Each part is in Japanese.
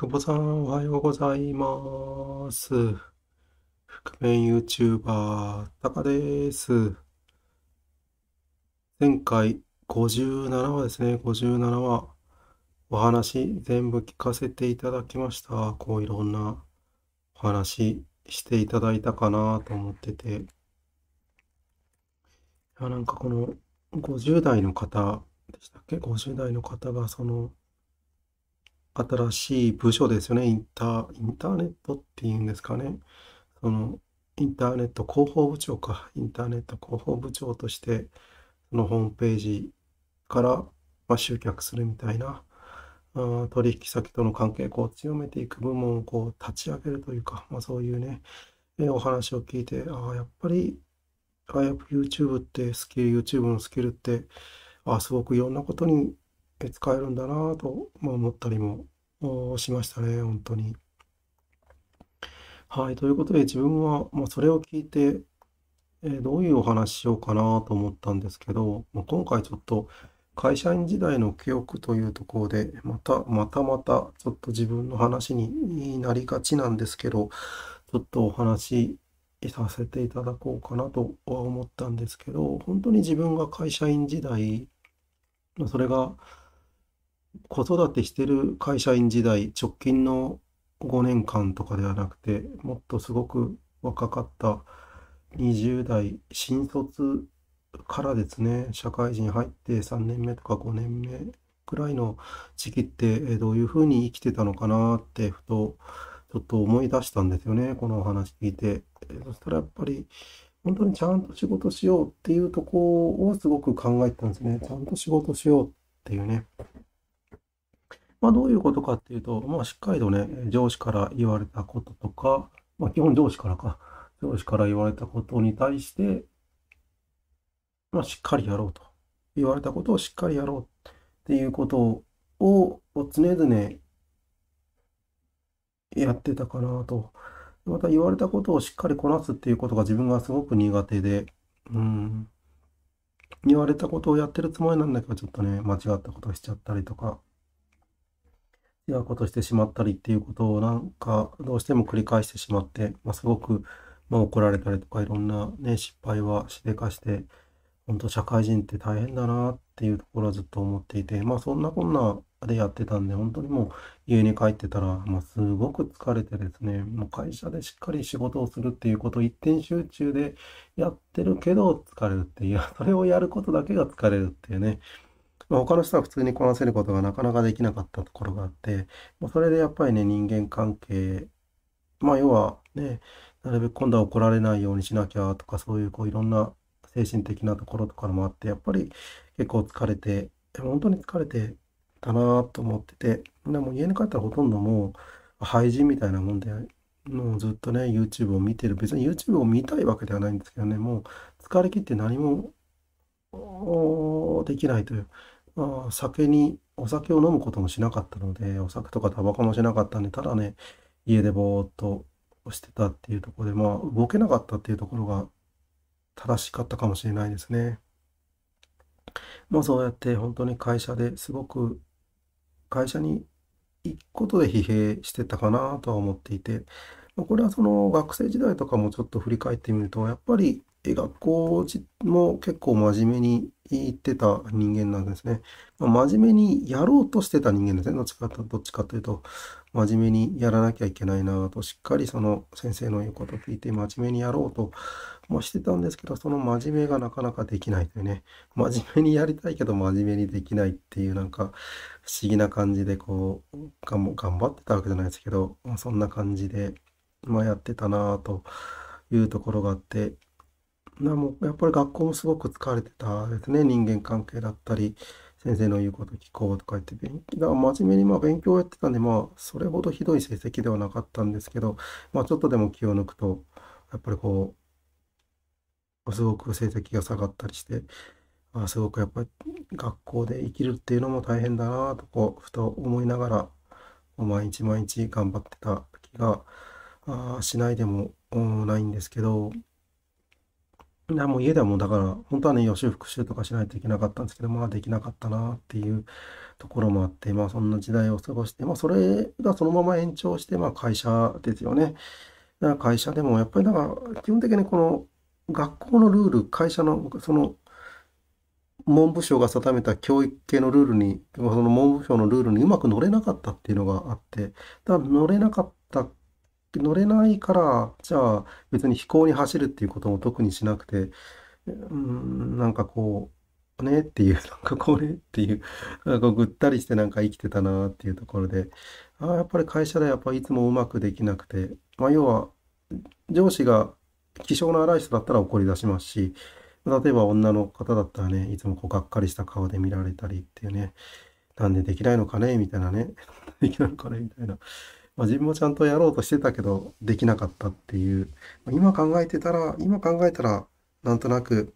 久保さん、おはようございます。覆面 YouTuber、タカです。前回、57話ですね、57話。お話、全部聞かせていただきました。こう、いろんなお話していただいたかなと思ってて。いや、なんかこの、50代の方でしたっけ ?50 代の方が、その、新しい部署ですよね。インター、インターネットっていうんですかね。その、インターネット広報部長か。インターネット広報部長として、そのホームページから、まあ、集客するみたいな、取引先との関係を強めていく部門をこう立ち上げるというか、まあ、そういうね、えお話を聞いて、ああ、やっぱり、ああ、YouTube ってスキル、YouTube のスキルって、ああ、すごくいろんなことにっ使えるんだなと、ま思ったりもしましたね、本当に。はい、ということで自分は、まあ、それを聞いて、えー、どういうお話しようかなと思ったんですけど、まあ、今回ちょっと会社員時代の記憶というところで、またまたまたちょっと自分の話になりがちなんですけど、ちょっとお話しさせていただこうかなとは思ったんですけど、本当に自分が会社員時代、それが子育てしてる会社員時代、直近の5年間とかではなくて、もっとすごく若かった20代、新卒からですね、社会人入って3年目とか5年目くらいの時期って、どういうふうに生きてたのかなって、ふとちょっと思い出したんですよね、このお話聞いて。そしたらやっぱり、本当にちゃんと仕事しようっていうとこをすごく考えてたんですね。ちゃんと仕事しようっていうね。まあ、どういうことかっていうと、まあ、しっかりとね、上司から言われたこととか、まあ、基本上司からか、上司から言われたことに対して、まあ、しっかりやろうと。言われたことをしっかりやろうっていうことを常々やってたかなと。また言われたことをしっかりこなすっていうことが自分がすごく苦手で、うん。言われたことをやってるつもりなんだけど、ちょっとね、間違ったことをしちゃったりとか、嫌なことしてしまったりっていうことをなんかどうしても繰り返してしまって、まあ、すごく、まあ、怒られたりとかいろんな、ね、失敗はしでかして本当社会人って大変だなっていうところはずっと思っていて、まあ、そんなこんなでやってたんで本当にもう家に帰ってたら、まあ、すごく疲れてですねもう会社でしっかり仕事をするっていうことを一点集中でやってるけど疲れるっていうそれをやることだけが疲れるっていうねまあ、他の人は普通にこなせることがなかなかできなかったところがあって、まあ、それでやっぱりね、人間関係、まあ、要はね、なるべく今度は怒られないようにしなきゃとか、そういうこういろんな精神的なところとかもあって、やっぱり結構疲れて、本当に疲れてたなと思ってて、でも家に帰ったらほとんどもう廃人みたいなもんで、もうずっとね、YouTube を見てる。別に YouTube を見たいわけではないんですけどね、もう疲れ切って何もできないという。まあ、酒に、お酒を飲むこともしなかったので、お酒とかタバコもしなかったんで、ただね、家でぼーっとしてたっていうところで、まあ、動けなかったっていうところが正しかったかもしれないですね。まあ、そうやって本当に会社ですごく、会社に行くことで疲弊してたかなとは思っていて、これはその学生時代とかもちょっと振り返ってみると、やっぱり学校も結構真面目に言ってた人間なんですね。まあ、真面目にやろうとしてた人間ですね。どっちかとどっちかというと、真面目にやらなきゃいけないなと、しっかりその先生の言うことを聞いて、真面目にやろうと、もしてたんですけど、その真面目がなかなかできないというね、真面目にやりたいけど、真面目にできないっていう、なんか不思議な感じで、こう、頑張ってたわけじゃないですけど、まあ、そんな感じで、まあ、やってたなというところがあって、なもうやっぱり学校もすごく疲れてたですね。人間関係だったり、先生の言うこと聞こうとか言って、勉だから真面目にまあ勉強をやってたんで、まあ、それほどひどい成績ではなかったんですけど、まあ、ちょっとでも気を抜くと、やっぱりこう、すごく成績が下がったりして、まあ、すごくやっぱり学校で生きるっていうのも大変だなとこう、ふと思いながら、毎日毎日頑張ってた気があしないでもないんですけど、いや、もう家ではもうだから、本当はね、予習復習とかしないといけなかったんですけど、まあできなかったなっていうところもあって、まあそんな時代を過ごして、まあそれがそのまま延長して、まあ会社ですよね。だから会社でもやっぱりだから基本的にこの学校のルール、会社のその文部省が定めた教育系のルールに、その文部省のルールにうまく乗れなかったっていうのがあって、だから乗れなかった乗れないから、じゃあ別に飛行に走るっていうことも特にしなくて、うん、なんかこう、ねっていう、なんかこれっていう、なんかぐったりしてなんか生きてたなっていうところで、ああ、やっぱり会社ではやっぱいつもうまくできなくて、まあ要は、上司が気性の荒い人だったら怒り出しますし、例えば女の方だったらね、いつもこうがっかりした顔で見られたりっていうね、なんでできないのかねみたいなね、できないのかねみたいな。まあ、自分もちゃんとやろうとしてたけど、できなかったっていう。まあ、今考えてたら、今考えたら、なんとなく、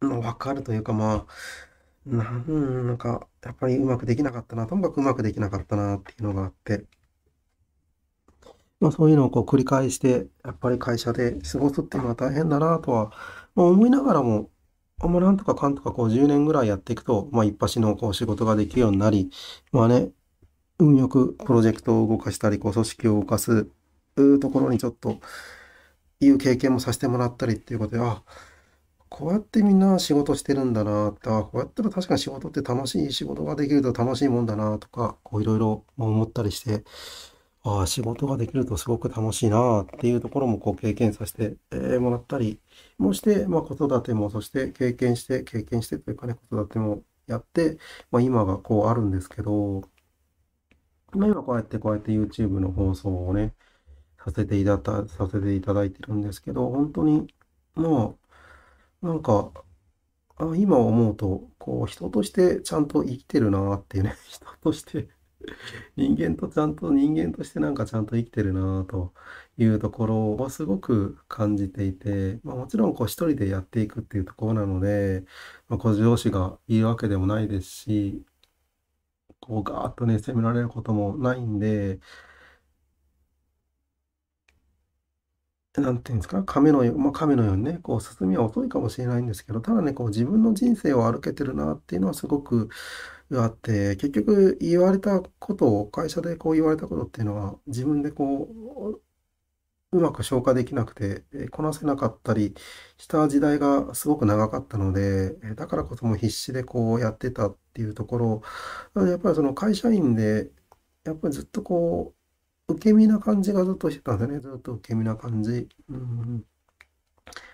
わかるというか、まあ、なんか、やっぱりうまくできなかったな、ともかくうまくできなかったなっていうのがあって、まあ、そういうのをこう繰り返して、やっぱり会社で過ごすっていうのは大変だなとは、まあ、思いながらも、あんまなんとかかんとかこう10年ぐらいやっていくと、まあ、一発のこう仕事ができるようになり、まあね、運よくプロジェクトを動かしたり、こう組織を動かすところにちょっという経験もさせてもらったりっていうことで、あ、こうやってみんな仕事してるんだなって、あ、こうやったら確かに仕事って楽しい仕事ができると楽しいもんだなとか、こういろいろ思ったりして、ああ、仕事ができるとすごく楽しいなっていうところもこう経験させてもらったりもして、まあ、子育ても、そして経験して、経験してというかね、子育てもやって、まあ、今がこうあるんですけど、ま今こうやってこうやって YouTube の放送をね、させていただいた、させていただいてるんですけど、本当にもう、なんか、あ今思うと、こう、人としてちゃんと生きてるなっていうね、人として人間とちゃんと人間としてなんかちゃんと生きてるなというところをすごく感じていて、まあ、もちろんこう一人でやっていくっていうところなので、まあ、ご上司がいるわけでもないですし、こうガーッとね、攻められることもないんで、なんていうんですか、亀のよう、まあ、亀のようにね、こう進みは遅いかもしれないんですけど、ただね、こう自分の人生を歩けてるなっていうのはすごくあって、結局言われたことを、会社でこう言われたことっていうのは、自分でこう、うまく消化できなくて、こなせなかったりした時代がすごく長かったので、だからこそもう必死でこうやってたっていうところ、のやっぱりその会社員で、やっぱりずっとこう、受け身な感じがずっとしてたんですね。ずっと受け身な感じ。うん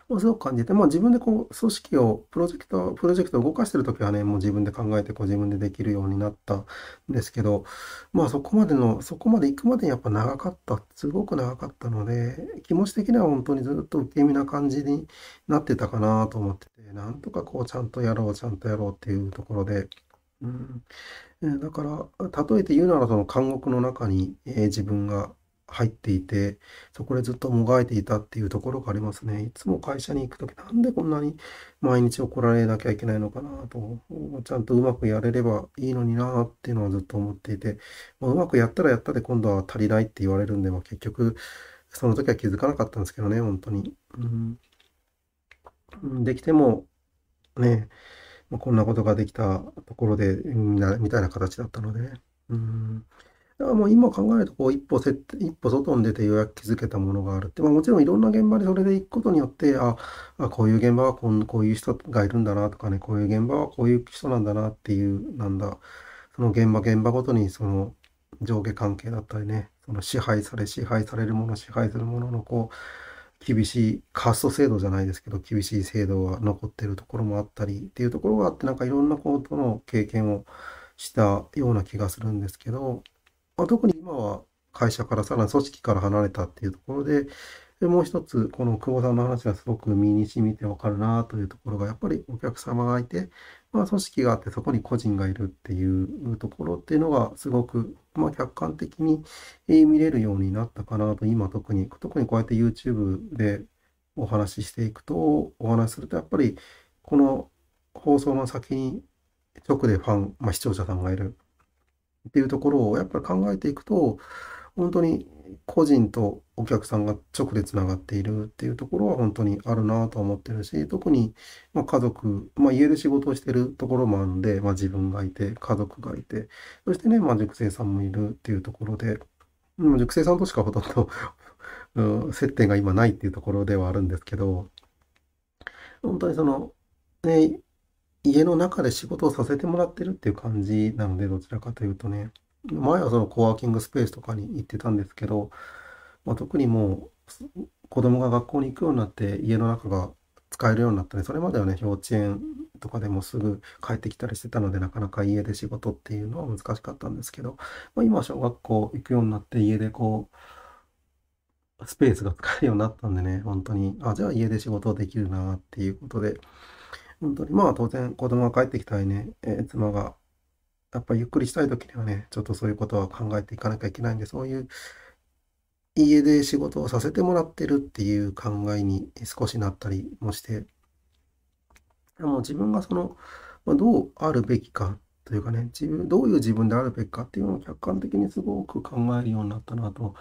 をすごく感じて、まあ、自分でこう組織をプロジェクトプロジェクトを動かしてる時はねもう自分で考えてこう自分でできるようになったんですけど、まあ、そこまでのそこまで行くまでにやっぱ長かったすごく長かったので気持ち的には本当にずっと受け身な感じになってたかなと思っててなんとかこうちゃんとやろうちゃんとやろうっていうところで。うん、だから、例えて言うならその監獄の中に、えー、自分が入っていて、そこでずっともがいていたっていうところがありますね。いつも会社に行くとき、なんでこんなに毎日怒られなきゃいけないのかなと、ちゃんとうまくやれればいいのになっていうのはずっと思っていて、まあ、うまくやったらやったで今度は足りないって言われるんで、まあ、結局、その時は気づかなかったんですけどね、本当に。うん、できても、ね、まあ、こんなことができたところで、みたいな形だったのでね。うんだからもう今考えるとこう一歩せ一歩外に出てようやく気づけたものがあるって、まあ、もちろんいろんな現場にそれで行くことによってああこういう現場はこんこういう人がいるんだなとかねこういう現場はこういう人なんだなっていうなんだその現場現場ごとにその上下関係だったりねその支配され支配されるもの支配するもののこう厳しいカースト制度じゃないですけど厳しい制度が残ってるところもあったりっていうところがあってなんかいろんなことの経験をしたような気がするんですけど、まあ、特に今は会社からさらに組織から離れたっていうところでで、もう一つ、この久保さんの話がすごく身に染みてわかるなというところが、やっぱりお客様がいて、まあ、組織があってそこに個人がいるっていうところっていうのが、すごく、まあ、客観的に見れるようになったかなと、今特に、特にこうやって YouTube でお話ししていくと、お話しすると、やっぱり、この放送の先に直でファン、まあ、視聴者さんがいるっていうところを、やっぱり考えていくと、本当に個人とお客さんが直でつながっているっていうところは本当にあるなと思ってるし、特に、ま家族、まあ、家で仕事をしてるところもあるので、まあ、自分がいて、家族がいて、そしてね、まあ、塾生さんもいるっていうところで、も塾生さんとしかほとんど うん、接点が今ないっていうところではあるんですけど、本当にその、ね、家の中で仕事をさせてもらってるっていう感じなので、どちらかというとね、前はそのコワーキングスペースとかに行ってたんですけど、まあ、特にもう子供が学校に行くようになって家の中が使えるようになったりそれまではね幼稚園とかでもすぐ帰ってきたりしてたのでなかなか家で仕事っていうのは難しかったんですけど、まあ、今小学校行くようになって家でこうスペースが使えるようになったんでね本当にあじゃあ家で仕事できるなっていうことで本当にまあ当然子供が帰ってきたりね、えー、妻がやっぱゆっくりしたい時にはねちょっとそういうことは考えていかなきゃいけないんでそういう家で仕事をさせてもらってるっていう考えに少しなったりもして、も自分がその、まどうあるべきかというかね、自分、どういう自分であるべきかっていうのを客観的にすごく考えるようになったなと、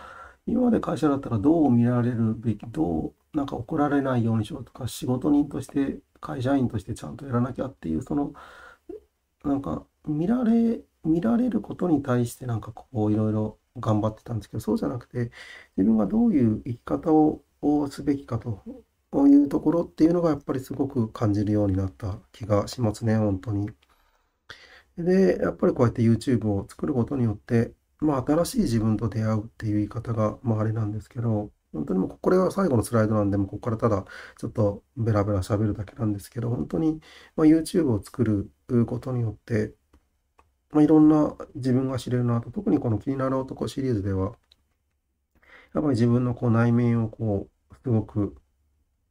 今まで会社だったらどう見られるべき、どうなんか怒られないようにしようとか、仕事人として、会社員としてちゃんとやらなきゃっていう、その、なんか見られ、見られることに対してなんかこういろいろ頑張ってたんですけど、そうじゃなくて、自分がどういう生き方をすべきかというところっていうのが、やっぱりすごく感じるようになった気がしますね、本当に。で、やっぱりこうやって YouTube を作ることによって、まあ、新しい自分と出会うっていう言い方が、まあ、あれなんですけど、本当にもうこれが最後のスライドなんで、もうここからただちょっとベラベラ喋るだけなんですけど、本当にま YouTube を作ることによって、まあ、いろんな自分が知れるなと、特にこの気になる男シリーズでは、やっぱり自分のこう内面をこう、すごく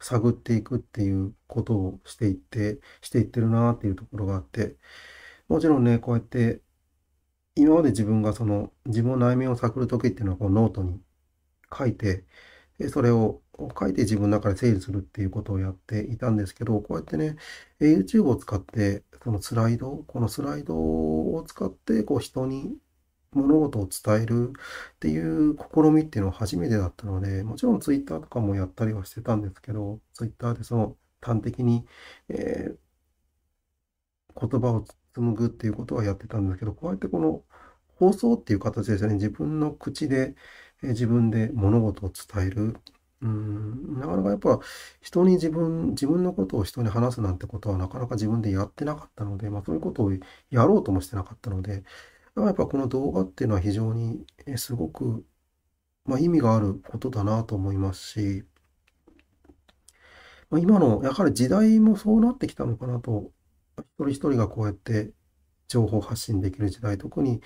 探っていくっていうことをしていって、していってるなっていうところがあって、もちろんね、こうやって、今まで自分がその自分の内面を探る時っていうのはこうノートに書いて、それを書いて自分の中で整理するっていうことをやっていたんですけど、こうやってね、YouTube を使って、そのスライド、このスライドを使ってこう人に物事を伝えるっていう試みっていうのは初めてだったので、もちろんツイッターとかもやったりはしてたんですけど、ツイッターでその端的に、えー、言葉を紡ぐっていうことはやってたんですけど、こうやってこの放送っていう形ですね、自分の口で、えー、自分で物事を伝えるうん、なかなかやっぱ人に自分、自分のことを人に話すなんてことはなかなか自分でやってなかったので、まあそういうことをやろうともしてなかったので、やっぱこの動画っていうのは非常にすごく、まあ、意味があることだなと思いますし、まあ、今のやはり時代もそうなってきたのかなと、一人一人がこうやって情報発信できる時代、特にやっ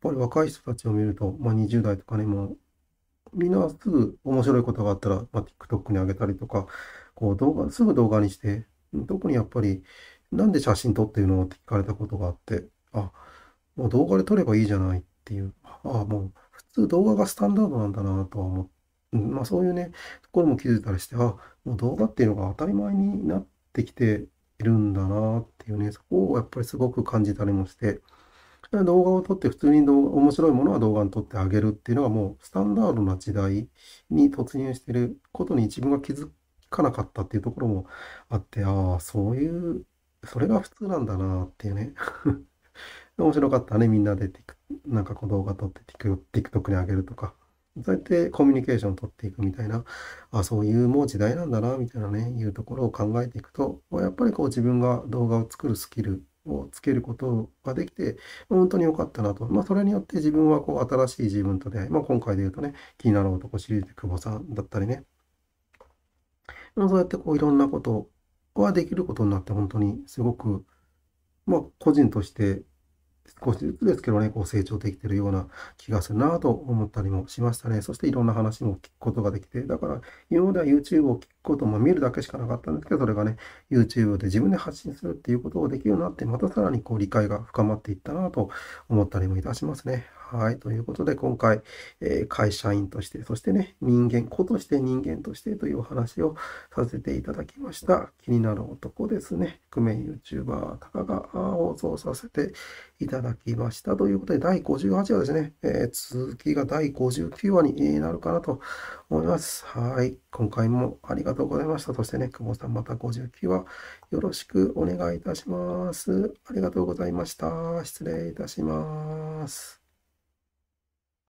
ぱり若い人たちを見ると、まあ、20代とかね、もみんなすぐ面白いことがあったら、まあ、TikTok に上げたりとか、こう動画、すぐ動画にして、特にやっぱり、なんで写真撮ってるのって聞かれたことがあって、あ、もう動画で撮ればいいじゃないっていう、あ、あもう普通動画がスタンダードなんだなとは思って、まあそういうね、ところも気づいたりして、あ、もう動画っていうのが当たり前になってきているんだなっていうね、そこをやっぱりすごく感じたりもして、動画を撮って、普通に面白いものは動画に撮ってあげるっていうのがもうスタンダードな時代に突入してることに自分が気づかなかったっていうところもあって、ああ、そういう、それが普通なんだなっていうね。面白かったね、みんなで、なんかこう動画撮って TikTok にあげるとか。そうやってコミュニケーションを取っていくみたいな、あそういうもう時代なんだな、みたいなね、いうところを考えていくと、やっぱりこう自分が動画を作るスキルをつけることができて、本当に良かったなと。まあ、それによって自分はこう新しい自分と出会い、まあ、今回で言うとね、気になる男シリーズで久保さんだったりね。まあ、そうやってこういろんなことはできることになって、本当にすごく、まあ、個人として少しずつですけどね、こう成長できてるような気がするなと思ったりもしましたね。そしていろんな話も聞くことができて、だから今までは YouTube を聞くことも見るだけしかなかったんですけど、それがね、YouTube で自分で発信するっていうことをできるようになって、またさらにこう理解が深まっていったなと思ったりもいたしますね。はい。ということで、今回、えー、会社員として、そしてね、人間、子として人間としてというお話をさせていただきました。気になる男ですね。覆面 YouTuber、たかが放送させていただきました。ということで、第58話ですね。えー、続きが第59話になるかなと思います。はい。今回もありがとうございました。そしてね、久保さん、また59話、よろしくお願いいたします。ありがとうございました。失礼いたします。